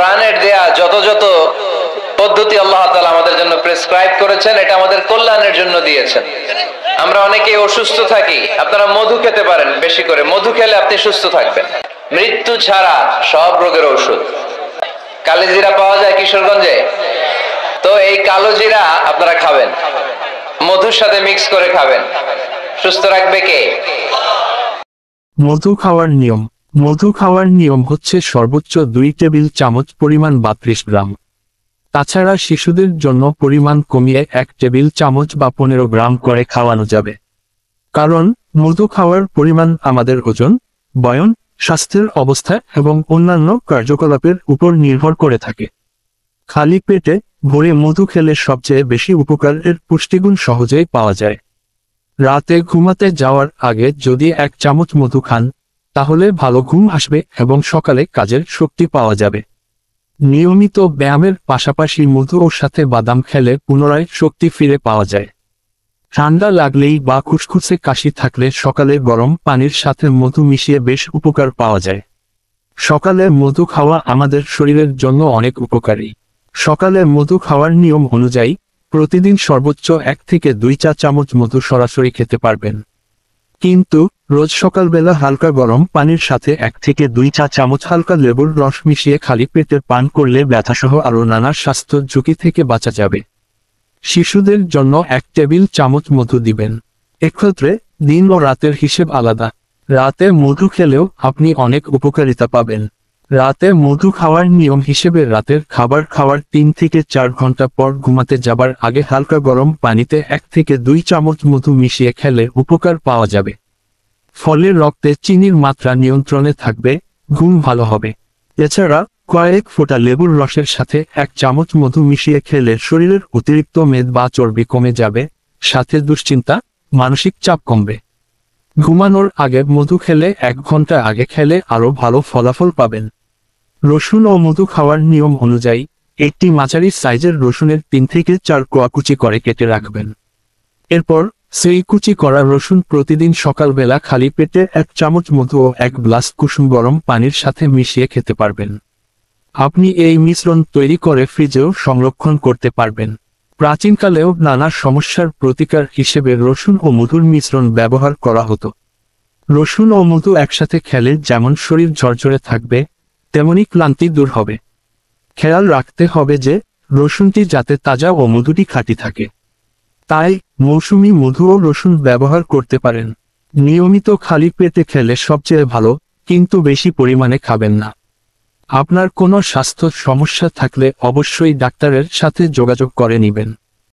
কোরআনের দেয়া যত যত পদ্ধতি আল্লাহ তালা আমাদের জন্য প্রেসক্রাইব করেছেন এটা আমাদের কল্যাণের জন্য দিয়েছেন আমরা অনেকে অসুস্থ থাকি আপনারা মধু খেতে পারেন বেশি করে মধু খেলে আপনি সুস্থ থাকবেন মৃত্যু ছাড়া সব রোগের ওষুধ কালিজিরা পাওয়া যায় কিশোরগঞ্জে তো এই কালো জিরা আপনারা খাবেন মধুর সাথে মিক্স করে খাবেন সুস্থ রাখবে কে মধু খাওয়ার নিয়ম মধু খাওয়ার নিয়ম হচ্ছে সর্বোচ্চ দুই টেবিল চামচ পরিমাণ বা ত্রিশ গ্রাম তাছাড়া শিশুদের জন্য পরিমাণ কমিয়ে এক টেবিল চামচ বা পনেরো গ্রাম করে খাওয়ানো যাবে কারণ মধু খাওয়ার পরিমাণ আমাদের ওজন বয়ন স্বাস্থ্যের অবস্থা এবং অন্যান্য কার্যকলাপের উপর নির্ভর করে থাকে খালি পেটে ভরে মধু খেলে সবচেয়ে বেশি উপকারের পুষ্টিগুণ সহজেই পাওয়া যায় রাতে ঘুমাতে যাওয়ার আগে যদি এক চামচ মধু খান তাহলে ভালো ঘুম আসবে এবং সকালে কাজের শক্তি পাওয়া যাবে নিয়মিত ব্যায়ামের পাশাপাশি মধুর সাথে বাদাম খেলে পুনরায় শক্তি ফিরে পাওয়া যায় ঠান্ডা লাগলেই বা খুসখুসে কাশি থাকলে সকালে গরম পানির সাথে মধু মিশিয়ে বেশ উপকার পাওয়া যায় সকালে মধু খাওয়া আমাদের শরীরের জন্য অনেক উপকারী সকালে মধু খাওয়ার নিয়ম অনুযায়ী প্রতিদিন সর্বোচ্চ এক থেকে দুই চা চামচ মধু সরাসরি খেতে পারবেন কিন্তু রোজ সকালবেলা হালকা গরম পানির সাথে এক থেকে দুই চা চামচ হালকা লেবুর রস মিশিয়ে খালি পেটে পান করলে ব্যথাসহ আরও নানা স্বাস্থ্য ঝুঁকি থেকে বাঁচা যাবে শিশুদের জন্য এক টেবিল চামচ মধু দিবেন এক্ষেত্রে দিন ও রাতের হিসেব আলাদা রাতে মধু খেলেও আপনি অনেক উপকারিতা পাবেন রাতে মধু খাওয়ার নিয়ম হিসেবে রাতের খাবার খাওয়ার তিন থেকে চার ঘন্টা পর ঘুমাতে যাবার আগে হালকা গরম পানিতে এক থেকে দুই চামচ মধু মিশিয়ে খেলে উপকার পাওয়া যাবে ফলে রক্তে চিনির মাত্রা নিয়ন্ত্রণে থাকবে ঘুম ভালো হবে এছাড়া কয়েক ফোঁটা লেবুর রসের সাথে এক চামচ মধু মিশিয়ে খেলে শরীরের অতিরিক্ত মেদ বা চর্বি কমে যাবে সাথে দুশ্চিন্তা মানসিক চাপ কমবে ঘুমানোর আগে মধু খেলে এক ঘন্টা আগে খেলে আরও ভালো ফলাফল পাবেন রসুন ও মধু খাওয়ার নিয়ম অনুযায়ী একটি মাঝারি সাইজের রসুনের তিন থেকে চার কুয়াকুচি করে কেটে রাখবেন এরপর সেই কুচি করা রসুন প্রতিদিন সকালবেলা খালি পেটে এক চামচ মধু ও এক গ্লাস কুসুম গরম পানির সাথে মিশিয়ে খেতে পারবেন আপনি এই মিশ্রণ তৈরি করে ফ্রিজেও সংরক্ষণ করতে পারবেন প্রাচীনকালেও নানা সমস্যার প্রতিকার হিসেবে রসুন ও মধুর মিশ্রণ ব্যবহার করা হতো রসুন ও মধু একসাথে খেলে যেমন শরীর ঝরঝরে থাকবে তেমনি ক্লান্তি দূর হবে খেয়াল রাখতে হবে যে রসুনটি যাতে তাজা ও মধুটি খাঁটি থাকে তাই মৌসুমি মধু ও রসুন ব্যবহার করতে পারেন নিয়মিত খালি পেটে খেলে সবচেয়ে ভালো কিন্তু বেশি পরিমাণে খাবেন না আপনার কোনো স্বাস্থ্য সমস্যা থাকলে অবশ্যই ডাক্তারের সাথে যোগাযোগ করে নেবেন